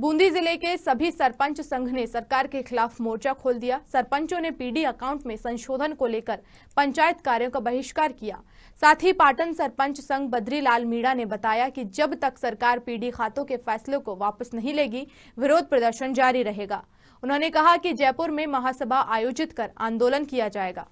बूंदी जिले के सभी सरपंच संघ ने सरकार के खिलाफ मोर्चा खोल दिया सरपंचों ने पीडी अकाउंट में संशोधन को लेकर पंचायत कार्यों का बहिष्कार किया साथ ही पाटन सरपंच संघ बद्री लाल मीणा ने बताया कि जब तक सरकार पीडी खातों के फैसले को वापस नहीं लेगी विरोध प्रदर्शन जारी रहेगा उन्होंने कहा कि जयपुर में महासभा आयोजित कर आंदोलन किया जाएगा